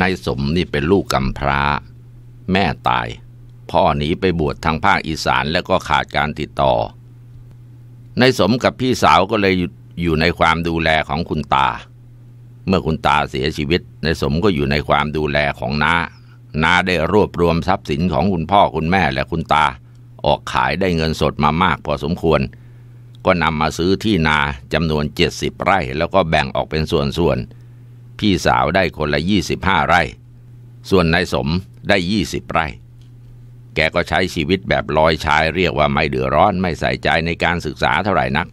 นายสมนี่เป็นลูกกำพร้า แม่ตาย พ่อหนีไปบวชทางภาคอีสานแล้วก็ขาดการติดต่อนายสมกับพี่สาวก็เลยอยู่ในความดูแลของคุณตา เมื่อคุณตาเสียชีวิตนายสมก็อยู่ในความดูแลของน้านาได้รวบรวมทรัพย์สินของคุณพ่อคุณแม่และคุณตา ออกขายได้เงินสดมามากพอสมควร ก็นำมาซื้อที่นาจำนวน 70ไร่แล้วก็แบ่งออกเป็นส่วนๆพี่สาวได้คนละยี่สิบห้าไร่ ส่วนนายสมได้ยี่สิบไร่ แกก็ใช้ชีวิตแบบลอยชายเรียกว่าไม่เดือดร้อนไม่ใส่ใจในการศึกษาเท่าไหร่นัก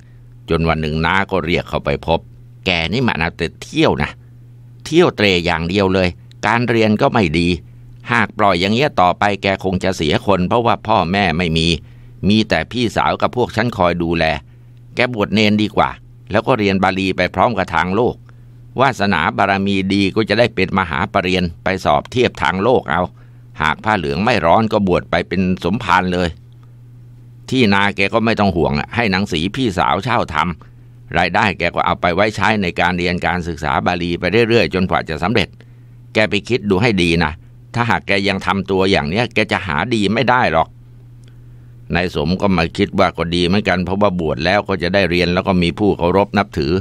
จนวันหนึ่งน้าก็เรียกเขาไปพบ แกนี่มันเอาแต่เที่ยวนะ เที่ยวเตรอย่างเดียวเลย การเรียนก็ไม่ดี หากปล่อยอย่างเงี้ยต่อไป แก คงจะเสียคนเพราะว่าพ่อแม่ไม่มี มีแต่พี่สาวกับพวกฉันคอยดูแล แกบวชเนนดีกว่า แล้วก็เรียนบาลีไปพร้อมกับทางโลกวาสนาบารมีดีก็จะได้เป็นมหาปรริญญาไปสอบเทียบทางโลกเอา หากผ้าเหลืองไม่ร้อนก็บวชไปเป็นสมภารเลย ที่นาแกก็ไม่ต้องห่วง ให้หนังสีพี่สาวเช่าทำรายได้แกก็เอาไปไว้ใช้ในการเรียนการศึกษาบาลีไปเรื่อยๆ จนกว่าจะสำเร็จ แกไปคิดดูให้ดีนะ ถ้าหากแกยังทำตัวอย่างเนี้ย แกจะหาดีไม่ได้หรอกนายสมก็มาคิดว่าก็ดีเหมือนกัน เพราะว่าบวชแล้วก็จะได้เรียนแล้วก็มีผู้เคารพนับถือ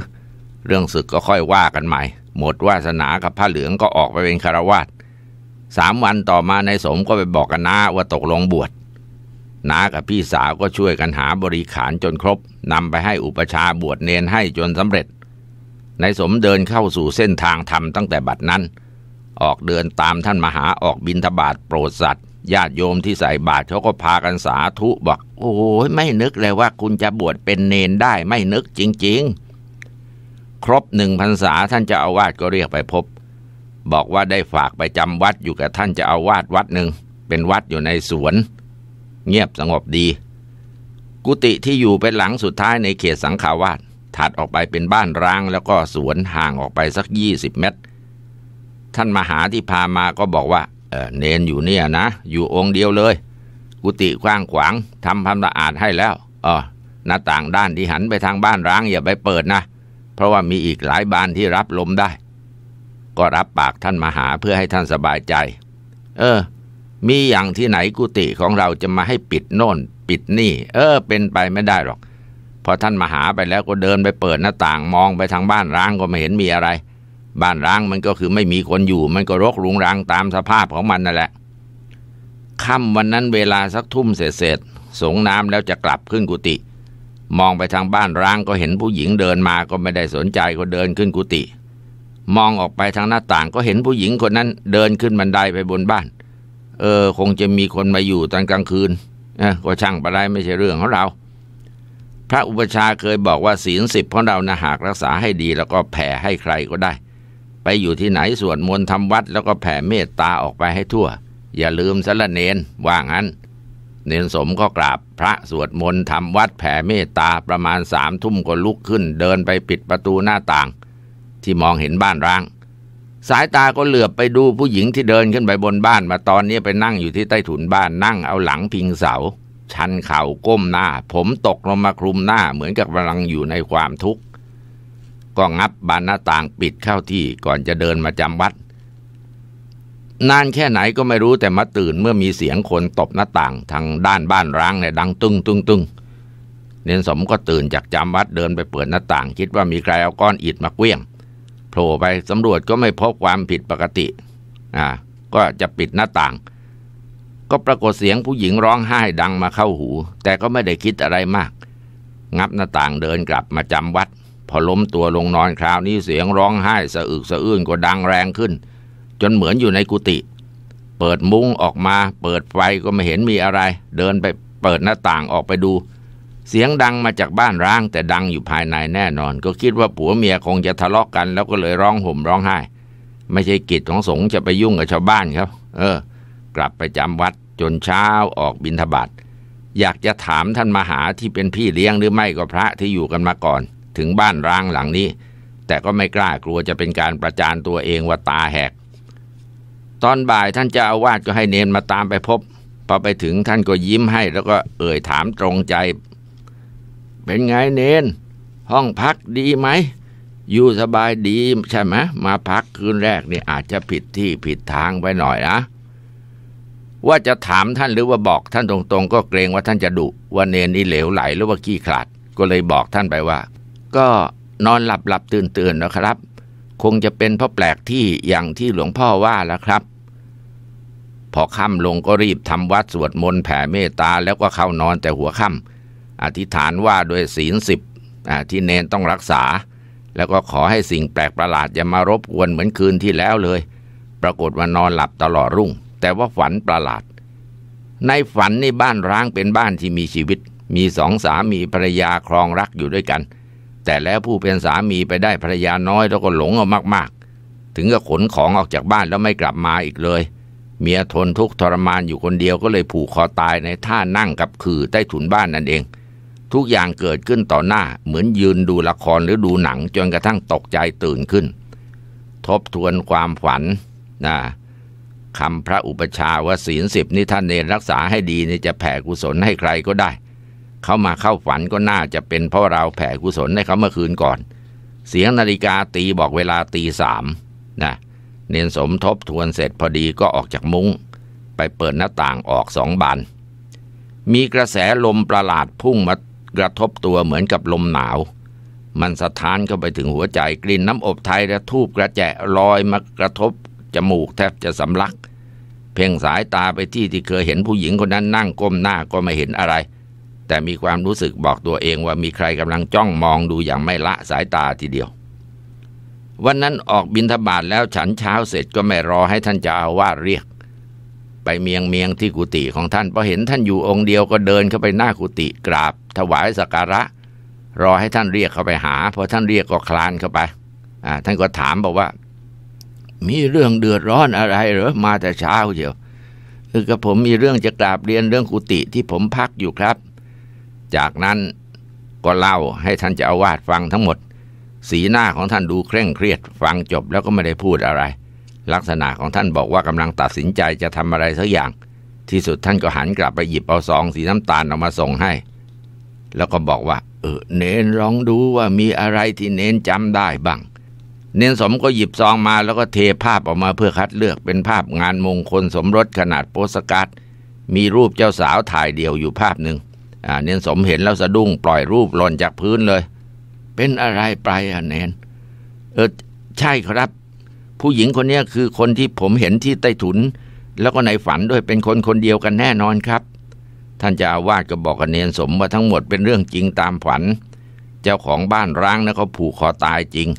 เรื่องศึกก็ค่อยว่ากันใหม่ หมดวาสนากับผ้าเหลืองก็ออกไปเป็นคารวาสสามวันต่อมาในสมก็ไปบอกกันน้าว่าตกลงบวชน้ากับพี่สาวก็ช่วยกันหาบริขารจนครบนำไปให้อุปชาบวชเนนให้จนสำเร็จ ในสมเดินเข้าสู่เส้นทางธรรมตั้งแต่บัดนั้น ออกเดินตามท่านมหาออกบินทบาทโปรดสัตว์ ญาติโยมที่ใส่บาตรเขาก็พากันสาธุบอก โอ้ยไม่นึกเลยว่าคุณจะบวชเป็นเนนได้ไม่นึกจริง ๆครบหนึ่งพรรษาท่านเจ้าอาวาสก็เรียกไปพบ บอกว่าได้ฝากไปจำวัดอยู่กับท่านเจ้าอาวาสวัดหนึ่ง เป็นวัดอยู่ในสวน เงียบสงบดี กุฏิที่อยู่เป็นหลังสุดท้ายในเขตสังขาวาสถัดออกไปเป็นบ้านร้างแล้วก็สวนห่างออกไปสักยี่สิบเมตร ท่านมหาที่พามาก็บอกว่า เออเนนอยู่เนี่ยนะ อยู่องค์เดียวเลย กุฏิกว้างขวางทำพรมสะอาดให้แล้วอ๋อหน้าต่างด้านที่หันไปทางบ้านร้างอย่าไปเปิดนะเพราะว่ามีอีกหลายบานที่รับลมได้ ก็รับปากท่านมาหาเพื่อให้ท่านสบายใจ เออ มีอย่างที่ไหนกุฏิของเราจะมาให้ปิดโน่นปิดนี่ เออ เป็นไปไม่ได้หรอก พอท่านมาหาไปแล้วก็เดินไปเปิดหน้าต่างมองไปทางบ้านร้างก็ไม่เห็นมีอะไร บ้านร้างมันก็คือไม่มีคนอยู่ มันก็รกรุงรังตามสภาพของมันนั่นแหละค่ำวันนั้นเวลาสักทุ่มเศษสงน้ำแล้วจะกลับขึ้นกุฏิมองไปทางบ้านร้างก็เห็นผู้หญิงเดินมาก็ไม่ได้สนใจก็เดินขึ้นกุฏิ มองออกไปทางหน้าต่างก็เห็นผู้หญิงคนนั้นเดินขึ้นบันไดไปบนบ้าน เออคงจะมีคนมาอยู่ตอนกลางคืนนะก็ช่างไปได้ไม่ใช่เรื่องของเรา พระอุปชาเคยบอกว่าศีลสิบของเรานะหากรักษาให้ดี แล้วก็แผ่ให้ใครก็ได้ ไปอยู่ที่ไหนสวดมนต์ทำวัด แล้วก็แผ่เมตตาออกไปให้ทั่ว อย่าลืมสละเนนว่างั้นเนนสมก็กราบพระสวดมนต์ทำวัดแผ่เมตตาประมาณสามทุ่มก็ลุกขึ้น เดินไปปิดประตูหน้าต่างที่มองเห็นบ้านร้าง สายตาก็เหลือบไปดูผู้หญิงที่เดินขึ้นไปบนบ้านมาตอนนี้ไปนั่งอยู่ที่ใต้ถุนบ้านนั่งเอาหลังพิงเสาชันเข่าก้มหน้า ผมตกลงมาคลุมหน้าเหมือนกับกำลังอยู่ในความทุกข์ก็งับบานหน้าต่างปิดเข้าที่ก่อนจะเดินมาจำวัดนานแค่ไหนก็ไม่รู้แต่มาตื่นเมื่อมีเสียงคนตบหน้าต่างทางด้านบ้านร้างเนี่ยดังตึ้งตึ้งตึ้งเนนสมก็ตื่นจากจำวัดเดินไปเปิดหน้าต่างคิดว่ามีใครเอาก้อนอิฐมาเกลี้ยงโผล่ไปสำรวจก็ไม่พบความผิดปกติอ่าก็จะปิดหน้าต่าง ก็ปรากฏเสียงผู้หญิงร้องไห้ดังมาเข้าหูแต่ก็ไม่ได้คิดอะไรมาก งับหน้าต่างเดินกลับมาจำวัด พอล้มตัวลงนอนคราวนี้เสียงร้องไห้สะอึกสะอื้นก็ดังแรงขึ้นจนเหมือนอยู่ในกุฏิ เปิดมุ้งออกมา เปิดไฟก็ไม่เห็นมีอะไร เดินไปเปิดหน้าต่างออกไปดู เสียงดังมาจากบ้านร้างแต่ดังอยู่ภายในแน่นอน ก็คิดว่าผัวเมียคงจะทะเลาะกกัน แล้วก็เลยร้องห่มร้องไห้ ไม่ใช่กิจของสงฆ์จะไปยุ่งกับชาวบ้านครับ เออ กลับไปจำวัดจนเช้าออกบิณฑบาต อยากจะถามท่านมหาที่เป็นพี่เลี้ยงหรือไม่ก็พระที่อยู่กันมาก่อน ถึงบ้านร้างหลังนี้ แต่ก็ไม่กล้ากลัวจะเป็นการประจานตัวเองว่าตาแหกตอนบ่ายท่านเจ้าอาวาสก็ให้เนนมาตามไปพบพอไปถึงท่านก็ยิ้มให้ แล้วก็เอ่ยถามตรงใจ เป็นไงเนนห้องพักดีไหม อยู่สบายดีใช่ไหมมาพักคืนแรกนี่อาจจะผิดที่ผิดทางไปหน่อยนะว่าจะถามท่านหรือว่าบอกท่านตรงๆ ก็เกรงว่าท่านจะดุว่าเนนนี่เหลวไหลหรือว่าขี้ขลาดก็เลยบอกท่านไปว่า ก็นอนหลับหลับตื่นตื่นนะครับ คงจะเป็นเพราะแปลกที่อย่างที่หลวงพ่อว่าแล้วครับพอค่ำลงก็รีบทำวัดสวดมนต์แผ่เมตตา แล้วก็เข้านอนแต่หัวค่ำอธิษฐานว่าด้วยศีลสิบที่เนนต้องรักษา แล้วก็ขอให้สิ่งแปลกประหลาดอย่ามารบกวนเหมือนคืนที่แล้วเลย ปรากฏว่านอนหลับตลอดรุ่ง แต่ว่าฝันประหลาด ในฝันในบ้านร้างเป็นบ้านที่มีชีวิต มีสองสามีภรรยาครองรักอยู่ด้วยกัน แต่แล้วผู้เป็นสามีไปได้ภรรยาน้อยแล้วก็หลงเอามากๆ ถึงกับขนของออกจากบ้านแล้วไม่กลับมาอีกเลยเมียทนทุกทรมานอยู่คนเดียวก็เลยผูกคอตายในท่านั่งกับคือใต้ถุนบ้านนั่นเอง ทุกอย่างเกิดขึ้นต่อหน้า เหมือนยืนดูละครหรือดูหนัง จนกระทั่งตกใจตื่นขึ้น ทบทวนความฝันนะคำพระอุปชาว่าศีลสิบนี่ท่านเนรรักษาให้ดีนี่จะแผ่กุศลให้ใครก็ได้ เขามาเข้าฝันก็น่าจะเป็นเพราะเราแผ่กุศลให้เขาเมื่อคืนก่อน เสียงนาฬิกาตีบอกเวลาตีสามนะเนียนสมทบทวนเสร็จพอดีก็ออกจากมุง้ง ไปเปิดหน้าต่างออกสองบาน มีกระแสลมประหลาดพุ่งมากระทบตัวเหมือนกับลมหนาว มันสะท้านเข้าไปถึงหัวใจกลิ่นน้ำอบไทยและทูบกระแจะลอยมากระทบ จมูกแทบจะสำลัก เพ่งสายตาไปที่ที่เคยเห็นผู้หญิงคนนั้นนั่งก้มหน้าก็ไม่เห็นอะไร แต่มีความรู้สึกบอกตัวเองว่ามีใครกำลังจ้องมองดูอย่างไม่ละสายตาทีเดียววันนั้นออกบินทบาทแล้วฉันเช้าเสร็จก็ไม่รอให้ท่านจะเอาว่าเรียก ไปเมียงเมียงที่กุฏิของท่านพอเห็นท่านอยู่องค์เดียวก็เดินเข้าไปหน้ากุฏิกราบ ถวายสักการะ รอให้ท่านเรียกเข้าไปหาพอท่านเรียกก็คลานเข้าไปท่านก็ถามบอกว่ามีเรื่องเดือดร้อนอะไรหรือมาแต่เช้าเดียว คือกับผมมีเรื่องจะกราบเรียนเรื่องกุฏิที่ผมพักอยู่ครับ จากนั้นก็เล่าให้ท่านจะอาวาดฟังทั้งหมดสีหน้าของท่านดูเคร่งเครียด ฟังจบแล้วก็ไม่ได้พูดอะไร ลักษณะของท่านบอกว่ากำลังตัดสินใจจะทำอะไรสักอย่าง ที่สุดท่านก็หันกลับไปหยิบเอาซอง สีน้ำตาลออกมาส่งให้ แล้วก็บอกว่า เออเนนลองดูว่ามีอะไรที่เนนจำได้บ้าง เนนสมก็หยิบซองมาแล้วก็เทภาพออกมาเพื่อคัดเลือก เป็นภาพงานมงคลสมรสขนาดโปสการ์ดมีรูปเจ้าสาวถ่ายเดี่ยวอยู่ภาพหนึ่งเนนสมเห็นแล้วสะดุ้งปล่อยรูปหล่นจากพื้นเลยเป็นอะไรไปอ่ะเนน เออใช่ครับ ผู้หญิงคนนี้คือคนที่ผมเห็นที่ใต้ถุน แล้วก็ในฝันด้วยเป็นคนคนเดียวกันแน่นอนครับ ท่านจะอาวาดก็บอกกับเนนสมว่าทั้งหมดเป็นเรื่องจริงตามฝัน เจ้าของบ้านร้างนะเขาผูกคอตายจริง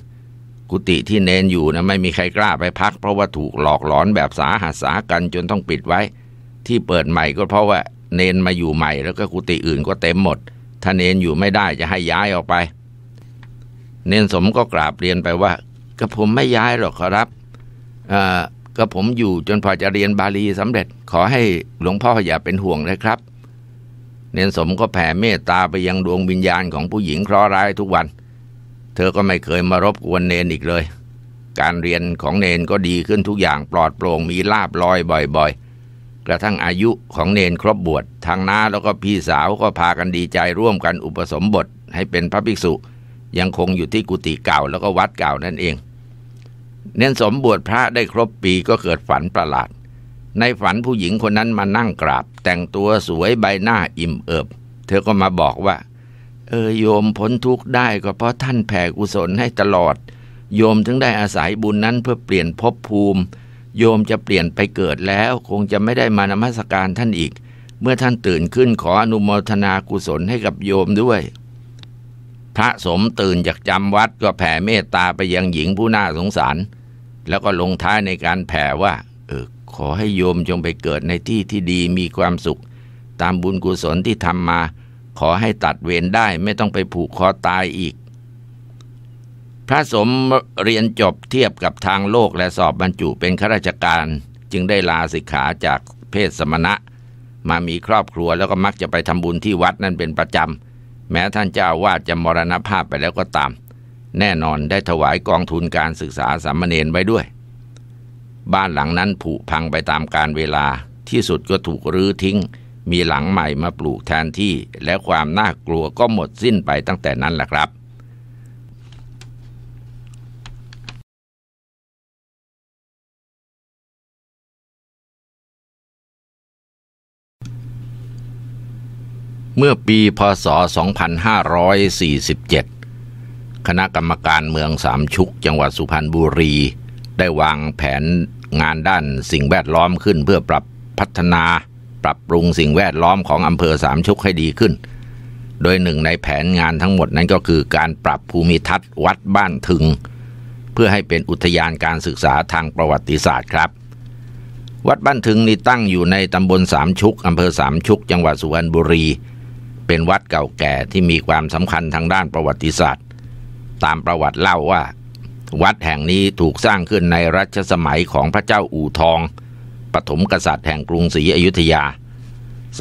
กุฏิที่เนนอยู่นะไม่มีใครกล้าไปพัก เพราะว่าถูกหลอกหลอนแบบสาหัสสากันจนต้องปิดไว้ ที่เปิดใหม่ก็เพราะว่า เนนมาอยู่ใหม่ แล้วก็กุฏิอื่นก็เต็มหมดถ้าเนนอยู่ไม่ได้จะให้ย้ายออกไปเนนสมก็กราบเรียนไปว่ากระผมไม่ย้ายหรอกขอรับกระผมอยู่จนพอจะเรียนบาลีสำเร็จขอให้หลวงพ่ออย่าเป็นห่วงนะครับ เนนสมก็แผ่เมตตาไปยังดวงวิญญาณของผู้หญิงเคราะห์ร้ายทุกวัน เธอก็ไม่เคยมารบกวนเนนอีกเลย การเรียนของเนนก็ดีขึ้นทุกอย่างปลอดโปร่งมีลาบลอยบ่อย ๆ กระทั่งอายุของเนนครบบวชทางน้าแล้วก็พี่สาวก็พากันดีใจร่วมกันอุปสมบทให้เป็นพระภิกษุยังคงอยู่ที่กุฏิเก่า แล้วก็วัดเก่านั่นเอง เน้นสมบวชพระได้ครบปีก็เกิดฝันประหลาด ในฝันผู้หญิงคนนั้นมานั่งกราบ แต่งตัวสวยใบหน้าอิ่มเอิบ เธอก็มาบอกว่า เออโยมพ้นทุกข์ได้ก็เพราะท่านแผ่กุศลให้ตลอด โยมถึงได้อาศัยบุญนั้นเพื่อเปลี่ยนภพภูมิ โยมจะเปลี่ยนไปเกิดแล้ว คงจะไม่ได้มานมัสการท่านอีก เมื่อท่านตื่นขึ้นขออนุโมทนากุศลให้กับโยมด้วยพระสมตื่นจากจำวัดก็แผ่เมตตาไปยังหญิงผู้น่าสงสาร แล้วก็ลงท้ายในการแผ่ว่าเออขอให้โยมจงไปเกิดในที่ที่ดีมีความสุข ตามบุญกุศลที่ทำมาขอให้ตัดเวรได้ไม่ต้องไปผูกคอตายอีก พระสมเรียนจบเทียบกับทางโลกและสอบบรรจุเป็นข้าราชการจึงได้ลาสิกขาจากเพศสมณะ มามีครอบครัวแล้วก็มักจะไปทำบุญที่วัดนั่นเป็นประจำแม้ท่านเจ้าวาดจะมรณภาพไปแล้วก็ตาม แน่นอนได้ถวายกองทุนการศึกษาสามเณรไว้ด้วย บ้านหลังนั้นผุพังไปตามกาลเวลา ที่สุดก็ถูกรื้อทิ้ง มีหลังใหม่มาปลูกแทนที่ และความน่ากลัวก็หมดสิ้นไปตั้งแต่นั้นแหละครับเมื่อปีพศ 2547 คณะกรรมการเมืองสามชุก จังหวัดสุพรรณบุรี ได้วางแผนงานด้านสิ่งแวดล้อมขึ้นเพื่อปรับพัฒนา ปรับปรุงสิ่งแวดล้อมของอำเภอสามชุกให้ดีขึ้น โดยหนึ่งในแผนงานทั้งหมดนั้นก็คือการปรับภูมิทัศน์วัดบ้านถึง เพื่อให้เป็นอุทยานการศึกษาทางประวัติศาสตร์ครับ วัดบ้านถึงนี้ตั้งอยู่ในตำบลสามชุก อำเภอสามชุก จังหวัดสุพรรณบุรีเป็นวัดเก่าแก่ที่มีความสำคัญทางด้านประวัติศาสตร์ ตามประวัติเล่าว่า วัดแห่งนี้ถูกสร้างขึ้นในรัชสมัยของพระเจ้าอู่ทอง ปฐมกษัตริย์แห่งกรุงศรีอยุธยา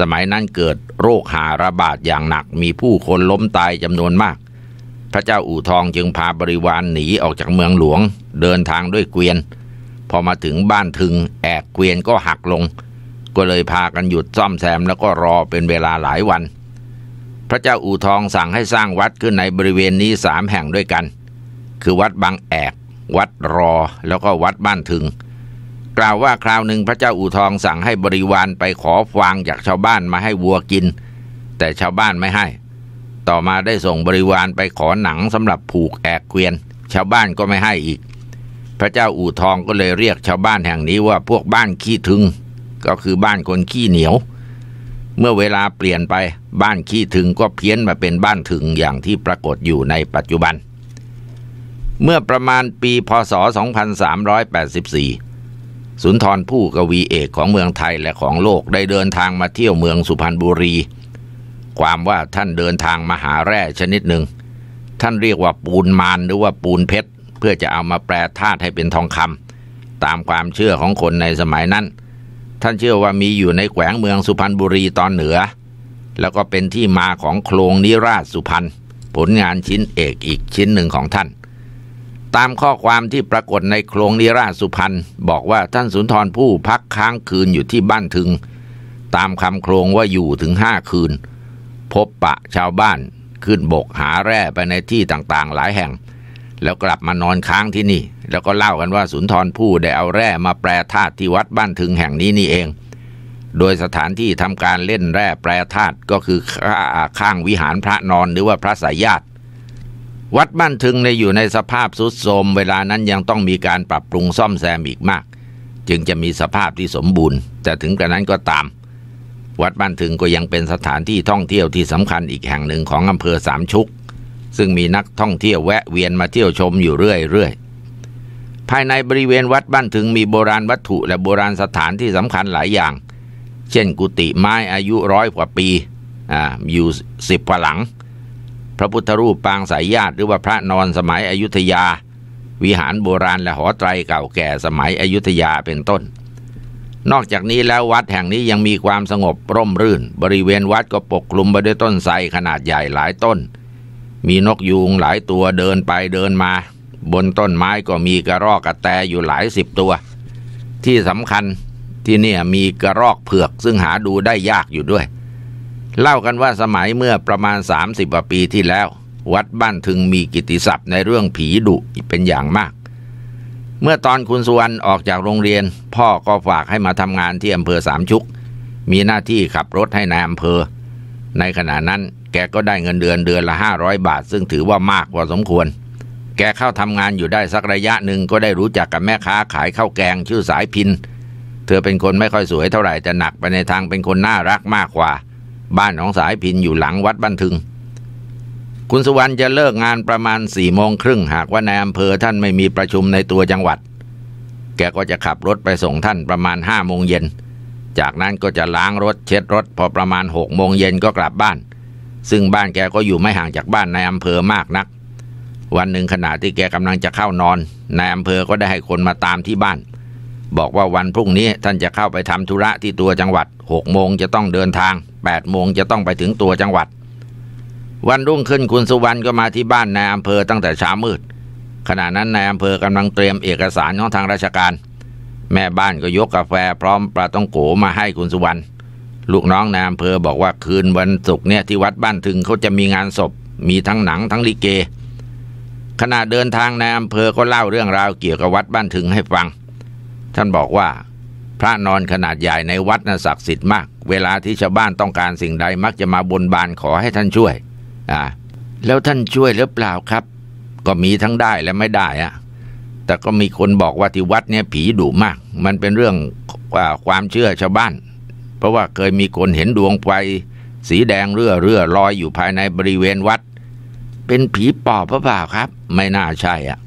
สมัยนั้นเกิดโรคหาระบาดอย่างหนักมีผู้คนล้มตายจำนวนมาก พระเจ้าอู่ทองจึงพาบริวารหนีออกจากเมืองหลวง เดินทางด้วยเกวียน พอมาถึงบ้านถึงแอกเกวียนก็หักลง ก็เลยพากันหยุดซ่อมแซมแล้วก็รอเป็นเวลาหลายวันพระเจ้าอู่ทองสั่งให้สร้างวัดขึ้นในบริเวณนี้สามแห่งด้วยกัน คือวัดบางแอก วัดรอแล้วก็วัดบ้านถึง กล่าวว่าคราวหนึ่งพระเจ้าอู่ทองสั่งให้บริวารไปขอฟางจากชาวบ้านมาให้วัวกิน แต่ชาวบ้านไม่ให้ต่อมาได้ส่งบริวารไปขอหนังสำหรับผูกแอกเกวียนชาวบ้านก็ไม่ให้อีก พระเจ้าอู่ทองก็เลยเรียกชาวบ้านแห่งนี้ว่าพวกบ้านขี้ถึง ก็คือบ้านคนขี้เหนียวเมื่อเวลาเปลี่ยนไปบ้านขี้ถึงก็เพี้ยนมาเป็นบ้านถึงอย่างที่ปรากฏอยู่ในปัจจุบัน เมื่อประมาณปีพศ2384 สุนทรผู้กวีเอกของเมืองไทยและของโลกได้เดินทางมาเที่ยวเมืองสุพรรณบุรี ความว่าท่านเดินทางมาหาแร่ชนิดหนึ่ง ท่านเรียกว่าปูนมานหรือว่าปูนเพชรเพื่อจะเอามาแปลธาตุให้เป็นทองคำตามความเชื่อของคนในสมัยนั้นท่านเชื่อว่ามีอยู่ในแขวงเมืองสุพรรณบุรีตอนเหนือ แล้วก็เป็นที่มาของโครงนิราชสุพรรณผลงานชิ้นเอกอีกชิ้นหนึ่งของท่าน ตามข้อความที่ปรากฏในโครงนิราชสุพรรณบอกว่าท่านสุนทรผู้พักค้างคืนอยู่ที่บ้านถึง ตามคำโครงว่าอยู่ถึงห้าคืน พบปะชาวบ้านขึ้นบกหาแร่ไปในที่ต่างๆหลายแห่งแล้วกลับมานอนค้างที่นี่ แล้วก็เล่ากันว่าสุนทรผู้ได้เอาแร่มาแปรธาตุที่วัดบ้านถึงแห่งนี้นี่เอง โดยสถานที่ทำการเล่นแร่แปรธาตุก็คือข้างวิหารพระนอนหรือว่าพระสายญาติ วัดบ้านถึงในอยู่ในสภาพสุดโทมเวลานั้นยังต้องมีการปรับปรุงซ่อมแซมอีกมาก จึงจะมีสภาพที่สมบูรณ์แต่ถึงกระนั้นก็ตาม วัดบ้านถึงก็ยังเป็นสถานที่ท่องเที่ยวที่สำคัญอีกแห่งหนึ่งของอำเภอสามชุกซึ่งมีนักท่องเที่ยวแวะเวียนมาเที่ยวชมอยู่เรื่อยๆ ภายในบริเวณวัดบ้านถึงมีโบราณวัตถุและโบราณสถานที่สำคัญหลายอย่าง เช่นกุฏิไม้อายุร้อยกว่าปี อ่าอยู่สิบกว่าหลัง พระพุทธรูปปางสายญาติหรือว่าพระนอนสมัยอยุธยา วิหารโบราณและหอไตรเก่าแก่สมัยอยุธยาเป็นต้น นอกจากนี้แล้ววัดแห่งนี้ยังมีความสงบร่มรื่น บริเวณวัดก็ปกคลุมไปด้วยต้นไทรขนาดใหญ่หลายต้นมีนกยูงหลายตัวเดินไปเดินมา บนต้นไม้ก็มีกระรอกกระแตอยู่หลายสิบตัว ที่สำคัญที่นี่มีกระรอกเผือกซึ่งหาดูได้ยากอยู่ด้วย เล่ากันว่าสมัยเมื่อประมาณ 30ปีที่แล้ว วัดบ้านถึงมีกิติศัพท์ในเรื่องผีดุเป็นอย่างมาก เมื่อตอนคุณสุวรรณออกจากโรงเรียนพ่อก็ฝากให้มาทำงานที่อำเภอสามชุก มีหน้าที่ขับรถให้นายอำเภอในขณะนั้นแกก็ได้เงินเดือนเดือนละห้าร้อยบาท ซึ่งถือว่ามากพอสมควร แกเข้าทำงานอยู่ได้สักระยะหนึ่งก็ได้รู้จักกับแม่ค้าขายข้าวแกงชื่อสายพิน เธอเป็นคนไม่ค่อยสวยเท่าไหร่แต่หนักไปในทางเป็นคนน่ารักมากกว่า บ้านของสายพินอยู่หลังวัดบ้นทึง คุณสุวรรณจะเลิกงานประมาณสี่โมงครึ่งหากว่าในอำเภอท่านไม่มีประชุมในตัวจังหวัด แกก็จะขับรถไปส่งท่านประมาณห้าโมงเย็น จากนั้นก็จะล้างรถเช็ดรถ พอประมาณหกโมงเย็นก็กลับบ้านซึ่งบ้านแกก็อยู่ไม่ห่างจากบ้านนายอำเภอมากนัก วันหนึ่งขณะที่แกกำลังจะเข้านอน นายอำเภอก็ได้ให้คนมาตามที่บ้านบอกว่าวันพรุ่งนี้ท่านจะเข้าไปทำธุระที่ตัวจังหวัดหกโมงจะต้องเดินทางแปดโมงจะต้องไปถึงตัวจังหวัด วันรุ่งขึ้นคุณสุวรรณก็มาที่บ้านนายอำเภอตั้งแต่เช้ามืดขณะนั้นนายอำเภอกำลังเตรียมเอกสารของทางราชการ แม่บ้านก็ยกกาแฟพร้อมปลาต้องโกมาให้คุณสุวรรณลูกน้องนายอำเภอบอกว่าคืนวันศุกร์เนี่ยที่วัดบ้านถึงเขาจะมีงานศพ มีทั้งหนังทั้งลิเกขณะเดินทางนายอำเภอก็เล่าเรื่องราวเกี่ยวกับวัดบ้านถึงให้ฟัง ท่านบอกว่าพระนอนขนาดใหญ่ในวัดน่ะศักดิ์สิทธิ์มาก เวลาที่ชาวบ้านต้องการสิ่งใดมักจะมาบนบานขอให้ท่านช่วยอ่าแล้วท่านช่วยหรือเปล่าครับ ก็มีทั้งได้และไม่ได้อะแต่ก็มีคนบอกว่าที่วัดเนี่ยผีดุมาก มันเป็นเรื่องความเชื่อชาวบ้านเพราะว่าเคยมีคนเห็นดวงไฟสีแดงเรื่อเรื่อลอยอยู่ภายในบริเวณวัด เป็นผีปอบหรือเปล่าครับ ไม่น่าใช่อ่ะ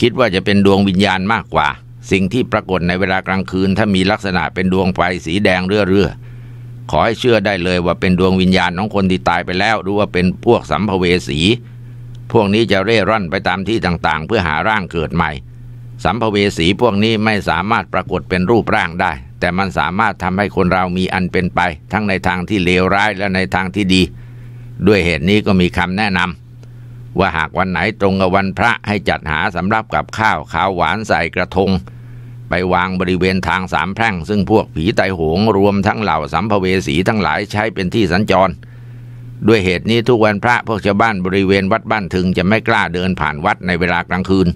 คิดว่าจะเป็นดวงวิญญาณมากกว่า สิ่งที่ปรากฏในเวลากลางคืนถ้ามีลักษณะเป็นดวงไฟสีแดงเรื่อเรื่อขอให้เชื่อได้เลยว่าเป็นดวงวิญญาณของคนที่ตายไปแล้วหรือว่าเป็นพวกสัมภเวสี พวกนี้จะเร่ร่อนไปตามที่ต่างๆ เพื่อหาร่างเกิดใหม่ สัมภเวสีพวกนี้ไม่สามารถปรากฏเป็นรูปร่างได้แต่มันสามารถทำให้คนเรามีอันเป็นไปทั้งในทางที่เลวร้ายและในทางที่ดี ด้วยเหตุนี้ก็มีคำแนะนำว่าหากวันไหนตรงกับวันพระให้จัดหาสำรับกับข้าว ขาวหวานใส่กระทง ไปวางบริเวณทางสามแพร่งซึ่งพวกผีไตโหง รวมทั้งเหล่าสัมภเวสีทั้งหลายใช้เป็นที่สัญจร ด้วยเหตุนี้ทุกวันพระพวกชาวบ้านบริเวณวัดบ้านถึงจะไม่กล้าเดินผ่านวัดในเวลากลางคืน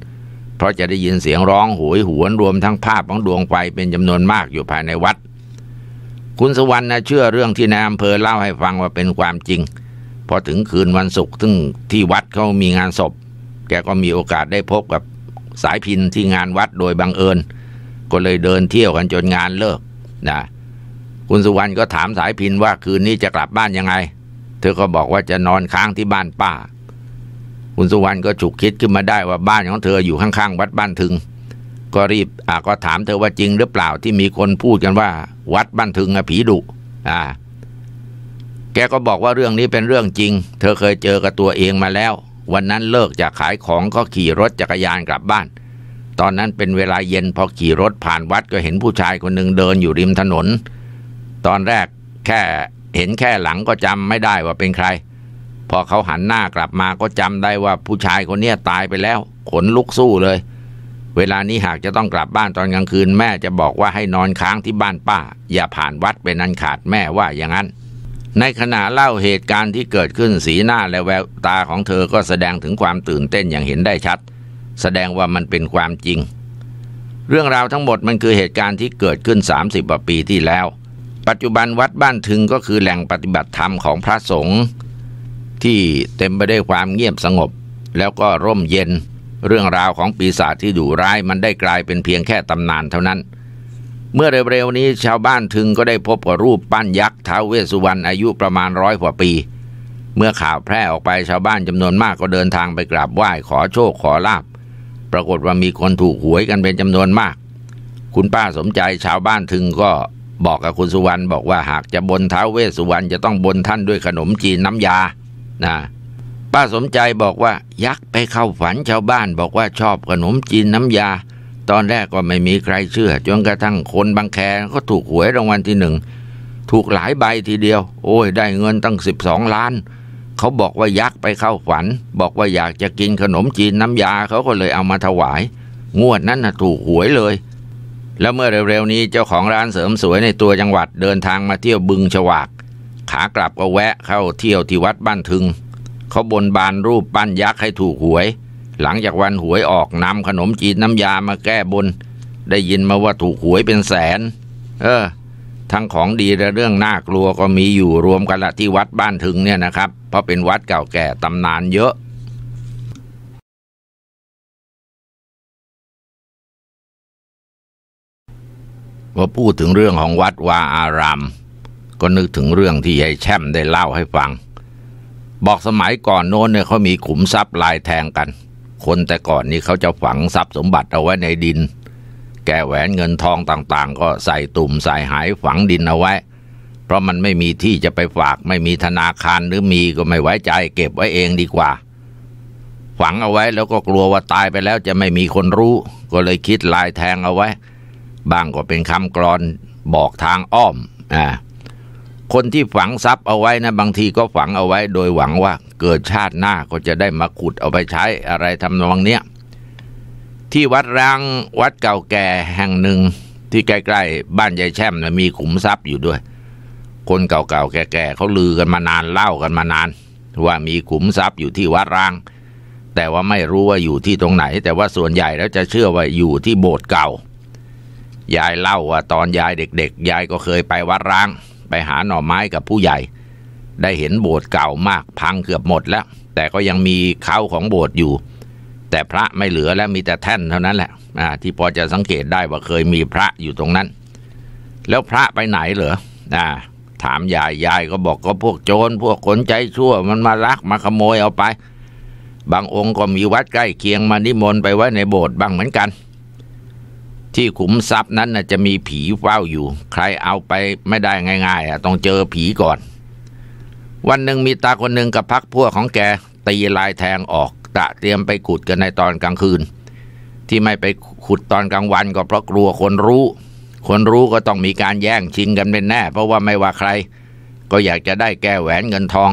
เพราะจะได้ยินเสียงร้องหวยหวนรวมทั้งภาพของดวงไฟเป็นจำนวนมากอยู่ภายในวัด คุณสวรรณนะเชื่อเรื่องที่นายอำเภอเล่าให้ฟังว่าเป็นความจริง พอถึงคืนวันศุกร์ซึ่งที่วัดเขามีงานศพ แกก็มีโอกาสได้พบกับสายพินที่งานวัดโดยบังเอิญ ก็เลยเดินเที่ยวกันจนงานเลิกนะคุณสุวรรณก็ถามสายพินว่าคืนนี้จะกลับบ้านยังไง เธอก็บอกว่าจะนอนค้างที่บ้านป้าคุณสุวรรณก็ฉุกคิดขึ้นมาได้ว่าบ้านของเธออยู่ข้าง ๆ วัดบ้านถึง ก็รีบอ่าก็ถามเธอว่าจริง หรือเปล่าที่มีคนพูดกันว่า วัดบ้านถึงอะผีดุอ่าแกก็บอกว่าเรื่องนี้เป็นเรื่องจริง เธอเคยเจอกับตัวเองมาแล้ว วันนั้นเลิกจากขายของก็ขี่รถจักรยานกลับบ้าน ตอนนั้นเป็นเวลาเย็นพอขี่รถผ่านวัดก็เห็นผู้ชายคนหนึ่งเดินอยู่ริมถนน ตอนแรกแค่เห็นแค่หลังก็จำไม่ได้ว่าเป็นใครพอเขาหันหน้ากลับมาก็จำได้ว่าผู้ชายคนนี้ตายไปแล้วขนลุกสู้เลย เวลานี้หากจะต้องกลับบ้านตอนกลางคืนแม่จะบอกว่าให้นอนค้างที่บ้านป้า อย่าผ่านวัดเป็นอันขาดแม่ว่าอย่างนั้น ในขณะเล่าเหตุการณ์ที่เกิดขึ้นสีหน้าและแววตาของเธอก็แสดงถึงความตื่นเต้นอย่างเห็นได้ชัด แสดงว่ามันเป็นความจริง เรื่องราวทั้งหมดมันคือเหตุการณ์ที่เกิดขึ้น 30กว่าปีที่แล้ว ปัจจุบันวัดบ้านถึงก็คือแหล่งปฏิบัติธรรมของพระสงฆ์ที่เต็มไปด้วยความเงียบสงบแล้วก็ร่มเย็น เรื่องราวของปีศาจที่ดุร้ายมันได้กลายเป็นเพียงแค่ตำนานเท่านั้น เมื่อเร็วๆนี้ชาวบ้านถึงก็ได้พบกับรูปปั้นยักษ์ ท้าวเวสสุวรรณอายุประมาณร้อยกว่าปี เมื่อข่าวแพร่ออกไปชาวบ้านจำนวนมากก็เดินทางไปกราบไหว้ขอโชคขอลาบ ปรากฏว่ามีคนถูกหวยกันเป็นจำนวนมาก คุณป้าสมใจชาวบ้านถึงก็บอกกับคุณสุวรรณบอกว่าหากจะบนท้าวเวสสุวรรณจะต้องบนท่านด้วยขนมจีนน้ำยานะป้าสมใจบอกว่ายักษ์ไปเข้าฝันชาวบ้านบอกว่าชอบขนมจีนน้ำยา ตอนแรกก็ไม่มีใครเชื่อจนกระทั่งคนบางแคก็ถูกหวยรางวัลที่หนึ่งถูกหลายใบทีเดียว โอ้ยได้เงินตั้งสิบสองล้าน เขาบอกว่ายักษ์ไปเข้าฝันบอกว่าอยากจะกินขนมจีนน้ำยาเขาก็เลยเอามาถวายงวดนั้นนะถูกหวยเลย แล้วเมื่อเร็วๆนี้เจ้าของร้านเสริมสวยในตัวจังหวัดเดินทางมาเที่ยวบึงฉวากขากลับ ก็แวะเข้าเที่ยวที่วัดบ้านทึง เขาบนบานรูปปั้นยักษ์ให้ถูกหวย หลังจากวันหวยออกนำขนมจีนน้ำยามาแก้บน ได้ยินมาว่าถูกหวยเป็นแสน เออ ทั้งของดีและเรื่องน่ากลัวก็มีอยู่รวมกันละที่วัดบ้านทึงเนี่ยนะครับ เพราะเป็นวัดเก่าแก่ตำนานเยอะพอพูดถึงเรื่องของวัดวาอารามก็นึกถึงเรื่องที่ยายแช่มได้เล่าให้ฟัง บอกสมัยก่อนโน้นเนี่ยเขามีขุมทรัพย์ลายแทงกัน คนแต่ก่อนนี่เขาจะฝังทรัพย์สมบัติเอาไว้ในดิน แก้แหวนเงินทองต่างๆ ก็ใส่ตุ่มใส่หายฝังดินเอาไว้ เพราะมันไม่มีที่จะไปฝาก ไม่มีธนาคารหรือมีก็ไม่ไว้ใจ เก็บไว้เองดีกว่า ฝังเอาไว้แล้วก็กลัวว่าตายไปแล้วจะไม่มีคนรู้ ก็เลยคิดลายแทงเอาไว้ บางก็เป็นคำกรอนบอกทางอ้อม อ่าคนที่ฝังทรัพย์เอาไว้นะ บางทีก็ฝังเอาไว้โดยหวังว่าเกิดชาติหน้าก็จะได้มาขุดเอาไปใช้อะไรทำนองเนี้ยที่วัดร้างวัดเก่าแก่แห่งหนึ่ง ที่ใกล้ๆ บ้านยายแช่มนะมีขุมทรัพย์อยู่ด้วย คนเก่าๆแก่ๆเขาลือกันมานานเล่ากันมานาน ว่ามีขุมทรัพย์อยู่ที่วัดร้าง แต่ว่าไม่รู้ว่าอยู่ที่ตรงไหน แต่ว่าส่วนใหญ่แล้วจะเชื่อว่าอยู่ที่โบสถ์เก่า ยายเล่าว่าตอนยายเด็กๆยายก็เคยไปวัดร้างไปหาหน่อไม้กับผู้ใหญ่ได้เห็นโบสถ์เก่ามากพังเกือบหมดแล้ว แต่ก็ยังมีเขาของโบสถ์อยู่ แต่พระไม่เหลือแล้วมีแต่แท่นเท่านั้นแหละที่พอจะสังเกตได้ว่าเคยมีพระอยู่ตรงนั้น แล้วพระไปไหนเหรออ่าถามยายยายก็บอกก็พวกโจรพวกคนใจชั่วมันมาลักมาขโมยเอาไป บางองค์ก็มีวัดใกล้เคียงมานิมนต์ไปไว้ในโบสถ์บ้างเหมือนกันที่ขุมทรัพย์นั้นจะมีผีเฝ้าอยู่ ใครเอาไปไม่ได้ง่ายๆต้องเจอผีก่อน วันหนึ่งมีตาคนหนึ่งกับพักพวกของแกตีลายแทงออกตะเตรียมไปขุดกันในตอนกลางคืน ที่ไม่ไปขุดตอนกลางวันก็เพราะกลัวคนรู้ คนรู้ก็ต้องมีการแย่งชิงกันเป็นแน่เพราะว่าไม่ว่าใคร ก็อยากจะได้แก้แหวนเงินทอง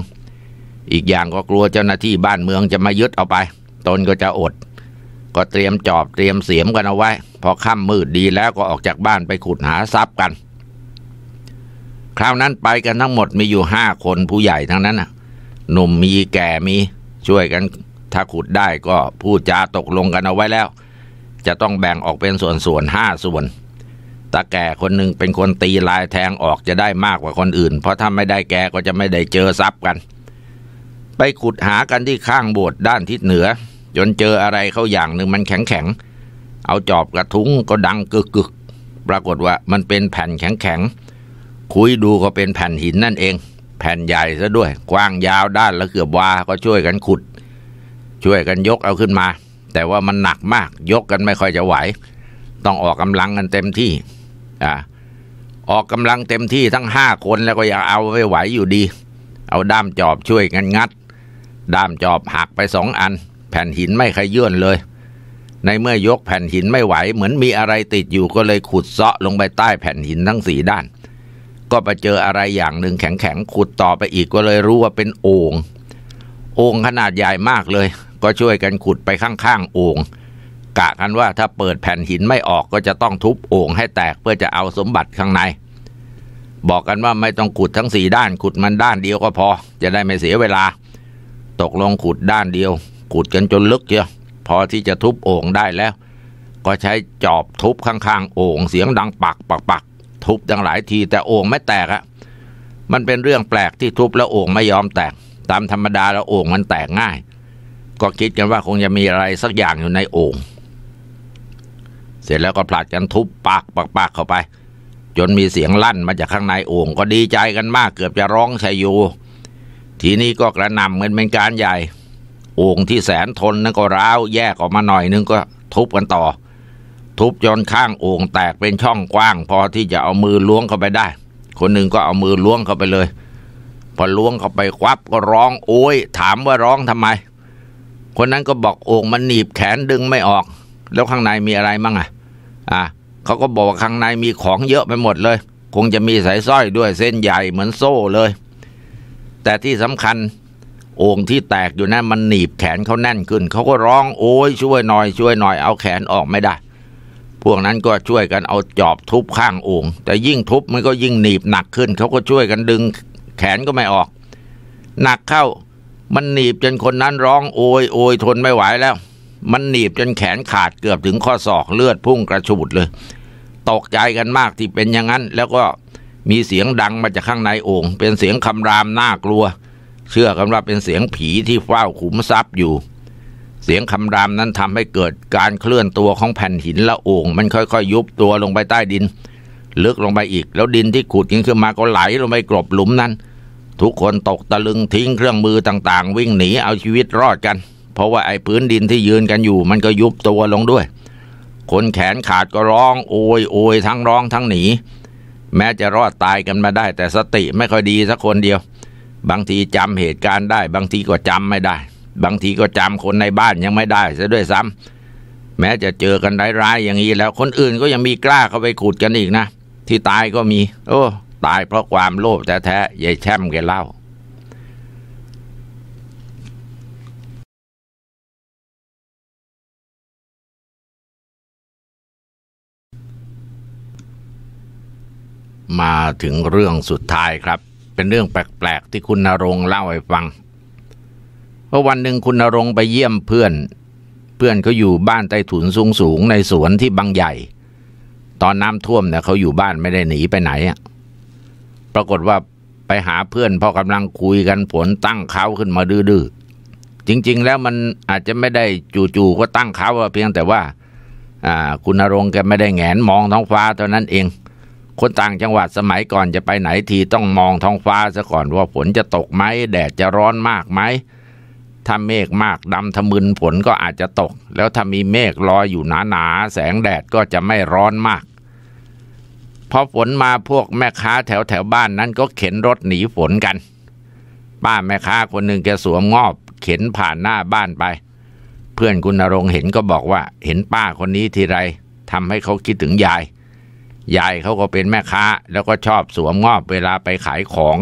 อีกอย่างก็กลัวเจ้าหน้าที่บ้านเมืองจะมายึดเอาไป ตนก็จะอดก็เตรียมจอบเตรียมเสียมกันเอาไว้พอค่ำมืดดีแล้วก็ออกจากบ้านไปขุดหาทรัพย์กัน คราวนั้นไปกันทั้งหมดมีอยู่ห้าคนผู้ใหญ่ทั้งนั้นน่ะ หนุ่มมีแก่มีช่วยกัน ถ้าขุดได้ก็พูดจาตกลงกันเอาไว้แล้ว จะต้องแบ่งออกเป็นส่วนๆห้าส่วนตาแก่คนหนึ่งเป็นคนตีลายแทงออกจะได้มากกว่าคนอื่น เพราะถ้าไม่ได้แกก็จะไม่ได้เจอทรัพย์กัน ไปขุดหากันที่ข้างโบสถ์ด้านทิศเหนือจนเจออะไรเขาอย่างหนึ่งมันแข็งแข็ง เอาจอบกระทุ้งก็ดังกึกกึก ปรากฏว่ามันเป็นแผ่นแข็งแข็ง คุยดูก็เป็นแผ่นหินนั่นเอง แผ่นใหญ่ซะด้วย กว้างยาวด้านละเกือบวา ก็ช่วยกันขุด ช่วยกันยกเอาขึ้นมา แต่ว่ามันหนักมาก ยกกันไม่ค่อยจะไหว ต้องออกกำลังกันเต็มที่ อ่าออกกำลังเต็มที่ทั้งห้าคนแล้วก็ยังเอาไม่ไหวอยู่ดี เอาด้ามจอบช่วยกันงัด ด้ามจอบหักไปสองอันแผ่นหินไม่ขยื่นเลย ในเมื่อยกแผ่นหินไม่ไหวเหมือนมีอะไรติดอยู่ก็เลยขุดเซาะลงไปใต้แผ่นหินทั้งสี่ด้าน ก็ไปเจออะไรอย่างหนึ่งแข็งๆขุดต่อไปอีกก็เลยรู้ว่าเป็นโอ่งโอ่งขนาดใหญ่มากเลย ก็ช่วยกันขุดไปข้างๆโอ่งกะกันว่าถ้าเปิดแผ่นหินไม่ออกก็จะต้องทุบโอ่งให้แตกเพื่อจะเอาสมบัติข้างใน บอกกันว่าไม่ต้องขุดทั้งสี่ด้าน ขุดมันด้านเดียวก็พอจะได้ไม่เสียเวลา ตกลงขุดด้านเดียวขุดกันจนลึกเยอะพอที่จะทุบโอ่งได้แล้ว ก็ใช้จอบทุบข้างๆโอ่งเสียงดังปัก ปักปักทุบดังหลายทีแต่โอ่งไม่แตกอะมันเป็นเรื่องแปลกที่ทุบแล้วโอ่งไม่ยอมแตกตามธรรมดาแล้วโอ่งมันแตกง่าย ก็คิดกันว่าคงจะมีอะไรสักอย่างอยู่ในโอ่งเสร็จแล้วก็ผลัดกันทุบปากปากปากเข้าไป จนมีเสียงลั่นมาจากข้างในโอ่งก็ดีใจกันมาก เกือบจะร้องชัยโยทีนี้ก็กระนำเหมือนเป็นการใหญ่โอ่งที่แสนทนนั่นก็ร้าวแยกออกมาหน่อยนึงก็ ทุบกันต่อ ทุบจนข้างโอ่งแตกเป็นช่องกว้าง พอที่จะเอามือล้วงเข้าไปได้ คนหนึ่งก็เอามือล้วงเข้าไปเลยพอล้วงเข้าไปควับก็ร้อง โอ้ยถามว่าร้องทำไม คนนั้นก็บอกโอ่งมันหนีบแขนดึงไม่ออก แล้วข้างในมีอะไรมั่งอ่ะอ่ะเขาก็บอกว่าข้างในมีของเยอะไปหมดเลย คงจะมีสายสร้อยด้วยเส้นใหญ่เหมือนโซ่เลย แต่ที่สำคัญโอ่งที่แตกอยู่นั่นมันหนีบแขนเขาแน่นขึ้น เขาก็ร้องโอ้ยช่วยหน่อย ช่วยหน่อยเอาแขนออกไม่ได้ พวกนั้นก็ช่วยกันเอาจอบทุบข้างโอ่งแต่ยิ่งทุบมันก็ยิ่งหนีบหนักขึ้น เขาก็ช่วยกันดึงแขนก็ไม่ออก หนักเข้ามันหนีบจนคนนั้นร้องโอ้ยโอยทนไม่ไหวแล้ว มันหนีบจนแขนขาดเกือบถึงข้อศอกเลือดพุ่งกระฉูดเลยตกใจกันมากที่เป็นอย่างนั้น แล้วก็มีเสียงดังมาจากข้างในโอ่งเป็นเสียงคำรามน่ากลัวเชื่อกันว่าเป็นเสียงผีที่เฝ้าขุมทรัพย์อยู่ เสียงคำรามนั้นทำให้เกิดการเคลื่อนตัวของแผ่นหินละโอ่งมันค่อยๆยยุบตัวลงไปใต้ดิน ลึกลงไปอีกแล้วดินที่ขุดกินขึ้นมาก็ไหลลงไปกรบหลุมนั้น ทุกคนตกตะลึงทิ้งเครื่องมือต่างๆวิ่งหนีเอาชีวิตรอดกัน เพราะว่าไอ้พื้นดินที่ยืนกันอยู่ มันก็ยุบตัวลงด้วยคนแขนขาดก็ร้อง โอยโอยทั้งร้องทั้งหนีแม้จะรอดตายกันมาได้ แต่สติไม่ค่อยดีสักคนเดียวบางทีจำเหตุการณ์ได้ บางทีก็จำไม่ได้ บางทีก็จำคนในบ้านยังไม่ได้ซะด้วยซ้ำ แม้จะเจอกันร้ายๆอย่างนี้แล้วคนอื่นก็ยังมีกล้าเข้าไปขุดกันอีกนะ ที่ตายก็มี โอ้ตายเพราะความโลภแท้ๆยา่แช่มแกเล่า มาถึงเรื่องสุดท้ายครับเป็นเรื่องแปลกๆที่คุณนรงเล่าให้ฟังว่าวันหนึ่งคุณนรงไปเยี่ยมเพื่อน เพื่อนเขาอยู่บ้านใต้ถุนสูงสูงในสวนที่บางใหญ่ ตอนน้ำท่วมเนี่ยเขาอยู่บ้านไม่ได้หนีไปไหนอ่ะปรากฏว่าไปหาเพื่อนพอกำลังคุยกันฝนตั้งเขาขึ้นมาดื้อจริง ๆ แล้วมันอาจจะไม่ได้จู่ๆก็ตั้งเขาเพียงแต่ว่าอ่าคุณนรงแกไม่ได้แงนมองท้องฟ้าเท่านั้นเองคนต่างจังหวัดสมัยก่อนจะไปไหนทีต้องมองท้องฟ้าซะก่อนว่าฝนจะตกไหมแดดจะร้อนมากไหมถ้าเมฆมากดำทะมึนฝนก็อาจจะตก แล้วถ้ามีเมฆลอยอยู่หนา ๆ แสงแดดก็จะไม่ร้อนมากพอฝนมาพวกแม่ค้าแถวแถวบ้านนั้นก็เข็นรถหนีฝนกัน ป้าแม่ค้าคนหนึ่งแกสวมงอบ เข็นผ่านหน้าบ้านไป เพื่อนคุณนรงเห็นก็บอกว่าเห็นป้าคนนี้ทีไรทำให้เขาคิดถึงยายยายเขาก็เป็นแม่ค้า แล้วก็ชอบสวมงอบเวลาไปขายของ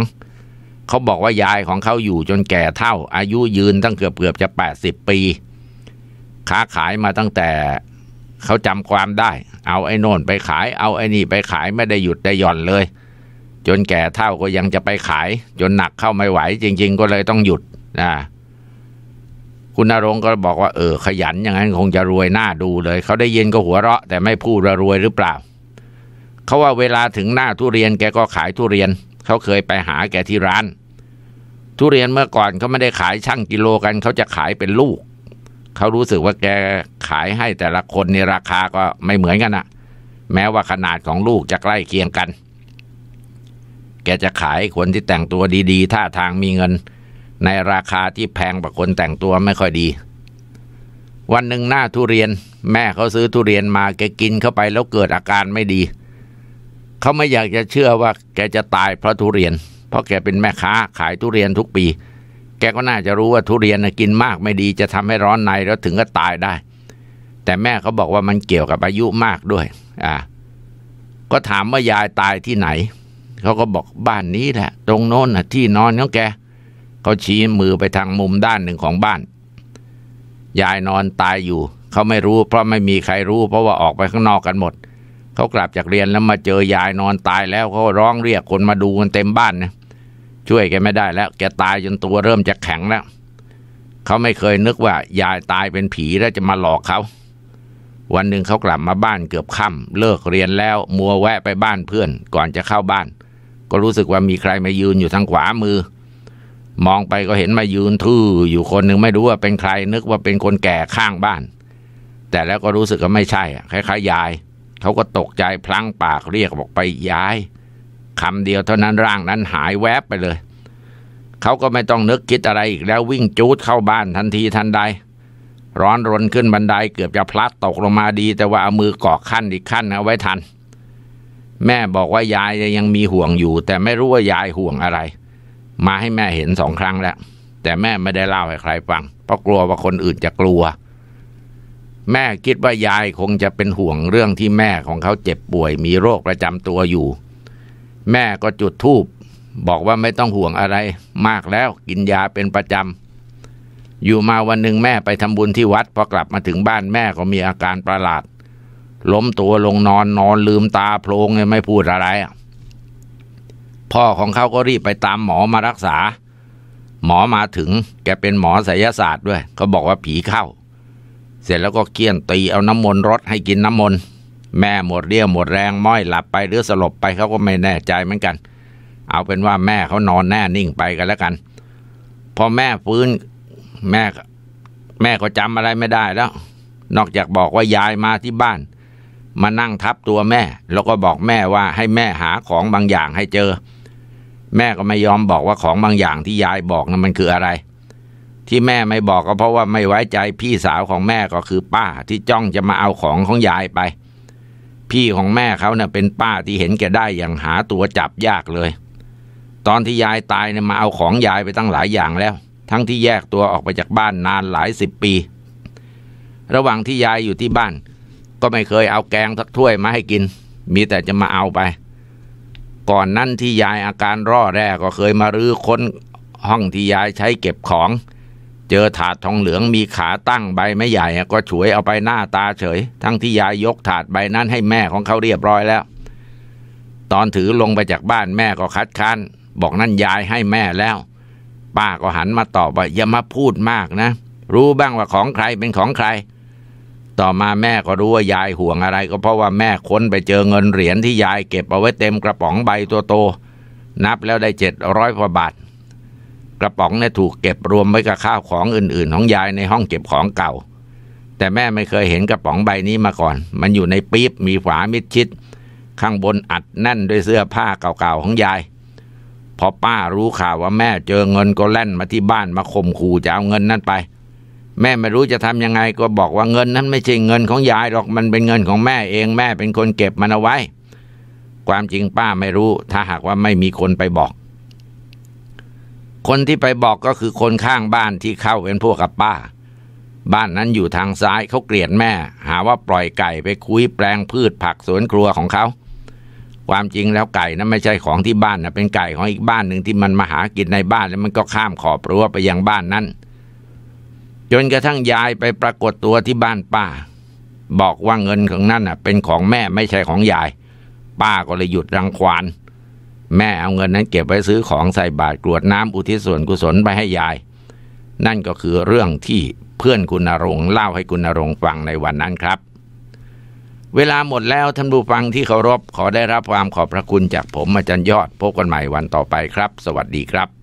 เขาบอกว่ายายของเขาอยู่จนแก่เท่าอายุยืนตั้งเกือบเกือบจะแปดสิบปี ค้าขายมาตั้งแต่เขาจำความได้ เอาไอ้โน่นไปขาย เอาไอ้นี่ไปขายไม่ได้หยุดได้หย่อนเลย จนแก่เท่าก็ยังจะไปขาย จนหนักเข้าไม่ไหว จริงๆก็เลยต้องหยุดนะ คุณนรงก็บอกว่าเออ ขยันอย่างนั้นคงจะรวยหน้าดูเลยเขาได้ยินก็หัวเราะ แต่ไม่พูดว่ารวยหรือเปล่าเขาว่าเวลาถึงหน้าทุเรียนแกก็ขายทุเรียน เขาเคยไปหาแกที่ร้าน ทุเรียนเมื่อก่อนเขาไม่ได้ขายช่างกิโลกัน เขาจะขายเป็นลูก เขารู้สึกว่าแกขายให้แต่ละคนในราคาก็ไม่เหมือนกันอะแม้ว่าขนาดของลูกจะใกล้เคียงกัน แกจะขายคนที่แต่งตัวดีๆท่าทางมีเงิน ในราคาที่แพงกว่าคนแต่งตัวไม่ค่อยดี วันหนึ่งหน้าทุเรียน แม่เขาซื้อทุเรียนมาแกกินเข้าไปแล้วเกิดอาการไม่ดีเขาไม่อยากจะเชื่อว่าแกจะตายเพราะทุเรียน เพราะแกเป็นแม่ค้าขายทุเรียนทุกปี แกก็น่าจะรู้ว่าทุเรียนกินมากไม่ดีจะทำให้ร้อนใน แล้วถึงก็ตายได้ แต่แม่เขาบอกว่ามันเกี่ยวกับอายุมากด้วยอ่าก็ถามว่ายายตายที่ไหน เขาก็บอกบ้านนี้แหละตรงโน้นนะที่นอนของแกเขาชี้มือไปทางมุมด้านหนึ่งของบ้าน ยายนอนตายอยู่เขาไม่รู้ เพราะไม่มีใครรู้ เพราะว่าออกไปข้างนอกกันหมดเขากลับจากเรียนแล้วมาเจอยายนอนตายแล้วเขาร้องเรียกคนมาดูกันเต็มบ้านนะช่วยแกไม่ได้แล้วแกตายจนตัวเริ่มจะแข็งแล้วเขาไม่เคยนึกว่า ยายตายเป็นผีแล้วจะมาหลอกเขา วันหนึ่งเขากลับมาบ้านเกือบค่ำเลิกเรียนแล้ว มัวแวะไปบ้านเพื่อนก่อนจะเข้าบ้าน ก็รู้สึกว่ามีใครมายืนอยู่ทางขวามือ มองไปก็เห็นมายืนทื่ออยู่คนหนึ่งไม่รู้ว่าเป็นใคร นึกว่าเป็นคนแก่ข้างบ้าน แต่แล้วก็รู้สึกว่าไม่ใช่คล้ายๆ ยายเขาก็ตกใจพลั้งปากเรียกบอกไปย้าย คำเดียวเท่านั้นร่างนั้นหายแวบไปเลย เขาก็ไม่ต้องนึกคิดอะไรอีกแล้ววิ่งจูดเข้าบ้านทันทีทันใดร้อนรนขึ้นบันไดเกือบจะพลัดตกลงมาดีแต่ว่าเอามือกอกขั้นอีกขั้นเอาไว้ทัน แม่บอกว่ายายยังมีห่วงอยู่แต่ไม่รู้ว่ายายห่วงอะไร มาให้แม่เห็นสองครั้งแล้วแต่แม่ไม่ได้เล่าให้ใครฟังเพราะกลัวว่าคนอื่นจะกลัวแม่คิดว่ายายคงจะเป็นห่วงเรื่องที่แม่ของเขาเจ็บป่วยมีโรคประจำตัวอยู่ แม่ก็จุดธูปบอกว่าไม่ต้องห่วงอะไร มากแล้วกินยาเป็นประจำอยู่มาวันหนึ่งแม่ไปทำบุญที่วัดพอกลับมาถึงบ้านแม่ก็มีอาการประหลาด ล้มตัวลงนอนนอนลืมตาโพลงไม่พูดอะไร พ่อของเขาก็รีบไปตามหมอมารักษา หมอมาถึงแกเป็นหมอศสยศาสตร์ด้วย ก็บอกว่าผีเข้าเสร็จแล้วก็เคี่ยนตีเอาน้ำมนต์รดให้กินน้ำมนต์แม่หมดเรี่ยวหมดแรงม้อยหลับไป หรือสลบไปเขาก็ไม่แน่ใจเหมือนกัน เอาเป็นว่าแม่เขานอนแน่นิ่งไปกันแล้วกัน พอแม่ฟื้นแม่แม่ก็จำอะไรไม่ได้แล้ว นอกจากบอกว่ายายมาที่บ้าน มานั่งทับตัวแม่ แล้วก็บอกแม่ว่าให้แม่หาของบางอย่างให้เจอ แม่ก็ไม่ยอมบอกว่าของบางอย่างที่ยายบอกนะั้นมันคืออะไรที่แม่ไม่บอกก็เพราะว่าไม่ไว้ใจพี่สาวของแม่ก็คือป้า ที่จ้องจะมาเอาของของยายไป พี่ของแม่เขาเนะ่ยเป็นป้าที่เห็นแกได้อย่างหาตัวจับยากเลย ตอนที่ยายตายเนะี่ยมาเอาของยายไปตั้งหลายอย่างแล้ว ทั้งที่แยกตัวออกไปจากบ้านนานหลายสิบปี ระหว่างที่ยายอยู่ที่บ้าน ก็ไม่เคยเอาแกงทักถ้วยมาให้กิน มีแต่จะมาเอาไป ก่อนนั้นที่ยายอาการร่อแร่ก็เคยมารื้อค้นห้องที่ยายใช้เก็บของเจอถาดทองเหลืองมีขาตั้งใบไม่ใหญ่ก็ฉวยเอาไปหน้าตาเฉย ทั้งที่ยายยกถาดใบนั้นให้แม่ของเขาเรียบร้อยแล้ว ตอนถือลงไปจากบ้านแม่ก็คัดค้านบอกนั่นยายให้แม่แล้ว ป้าก็หันมาตอบว่าอย่ามาพูดมากนะ รู้บ้างว่าของใครเป็นของใคร ต่อมาแม่ก็รู้ว่ายายห่วงอะไร ก็เพราะว่าแม่ค้นไปเจอเงินเหรียญที่ยาย เก็บเอาไว้เต็มกระป๋องใบตัวโต นับแล้วได้เจ็ดร้อยกว่าบาทกระป๋องเนี่ยถูกเก็บรวมไว้กับข้าวของอื่นๆ ของยายในห้องเก็บของเก่า แต่แม่ไม่เคยเห็นกระป๋องใบนี้มาก่อน มันอยู่ในปี๊บมีฝามิดชิด ข้างบนอัดแน่นด้วยเสื้อผ้าเก่าๆของยาย พอป้ารู้ข่าวว่าแม่เจอเงินก็แล่นมาที่บ้านมาข่มขู่จะเอาเงินนั่นไป แม่ไม่รู้จะทำยังไงก็บอกว่าเงินนั้นไม่ใช่เงินของยาย หรอกมันเป็นเงินของแม่เองแม่เป็นคนเก็บมันเอาไว้ ความจริงป้าไม่รู้ถ้าหากว่าไม่มีคนไปบอกคนที่ไปบอกก็คือคนข้างบ้านที่เข้าเป็นพวกกับป้า บ้านนั้นอยู่ทางซ้ายเขาเกลียดแม่หาว่าปล่อยไก่ไปคุยแปลงพืชผักสวนครัวของเขาความจริงแล้วไก่นั้นไม่ใช่ของที่บ้านนะเป็นไก่ของอีกบ้านหนึ่งที่มันมาหากินในบ้านแล้วมันก็ข้ามขอบรั้วไปยังบ้านนั้น จนกระทั่งยายไปปรากฏตัวที่บ้านป้าบอกว่าเงินของนั่นน่ะ เป็นของแม่ไม่ใช่ของยายป้าก็เลยหยุดรังควานแม่เอาเงินนั้นเก็บไว้ซื้อของใส่บาตรกรวดน้ำอุทิศส่วนกุศลไปให้ยาย นั่นก็คือเรื่องที่เพื่อนคุณนรงเล่าให้คุณนรงฟังในวันนั้นครับ เวลาหมดแล้วท่านผู้ฟังที่เคารพขอได้รับความขอบพระคุณจากผมอาจารย์ยอด พบกันใหม่วันต่อไปครับ สวัสดีครับ